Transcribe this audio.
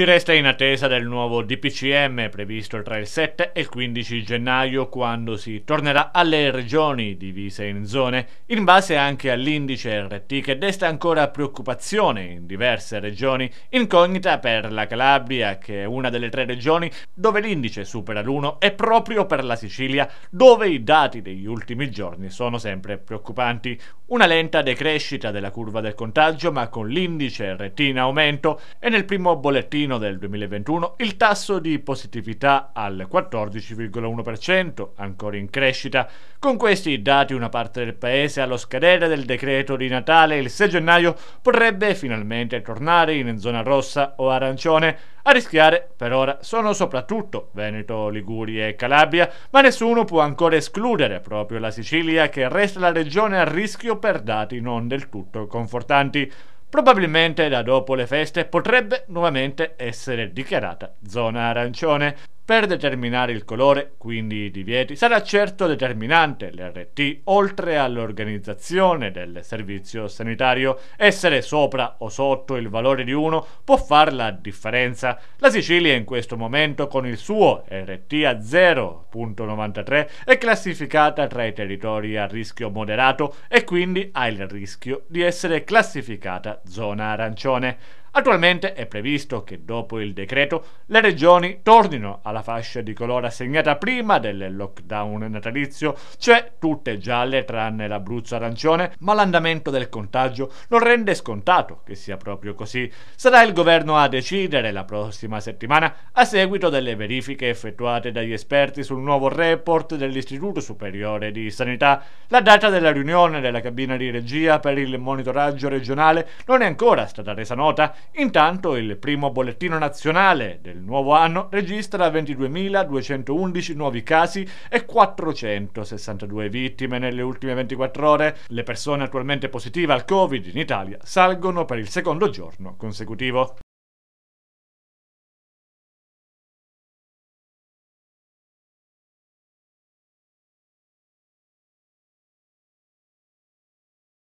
Si resta in attesa del nuovo DPCM previsto tra il 7 e il 15 gennaio quando si tornerà alle regioni divise in zone, in base anche all'indice RT che desta ancora preoccupazione in diverse regioni, incognita per la Calabria che è una delle tre regioni dove l'indice supera l'1 e proprio per la Sicilia dove i dati degli ultimi giorni sono sempre preoccupanti. Una lenta decrescita della curva del contagio ma con l'indice RT in aumento e nel primo bollettino mattino del 2021 il tasso di positività al 14,1%, ancora in crescita. Con questi dati una parte del paese allo scadere del decreto di Natale il 6 gennaio potrebbe finalmente tornare in zona rossa o arancione. A rischiare per ora sono soprattutto Veneto, Liguria e Calabria, ma nessuno può ancora escludere proprio la Sicilia che resta la regione a rischio per dati non del tutto confortanti. Probabilmente da dopo le feste potrebbe nuovamente essere dichiarata zona arancione. Per determinare il colore, quindi i divieti, sarà certo determinante l'RT, oltre all'organizzazione del servizio sanitario. Essere sopra o sotto il valore di 1 può far la differenza. La Sicilia in questo momento con il suo RT a 0.93 è classificata tra i territori a rischio moderato e quindi ha il rischio di essere classificata zona arancione. Attualmente è previsto che dopo il decreto le regioni tornino alla fascia di colore assegnata prima del lockdown natalizio, cioè tutte gialle tranne l'Abruzzo arancione, ma l'andamento del contagio non rende scontato che sia proprio così. Sarà il governo a decidere la prossima settimana a seguito delle verifiche effettuate dagli esperti sul nuovo report dell'Istituto Superiore di Sanità. La data della riunione della cabina di regia per il monitoraggio regionale non è ancora stata resa nota Intanto il primo bollettino nazionale del nuovo anno registra 22.211 nuovi casi e 462 vittime nelle ultime 24 ore. Le persone attualmente positive al Covid in Italia salgono per il secondo giorno consecutivo.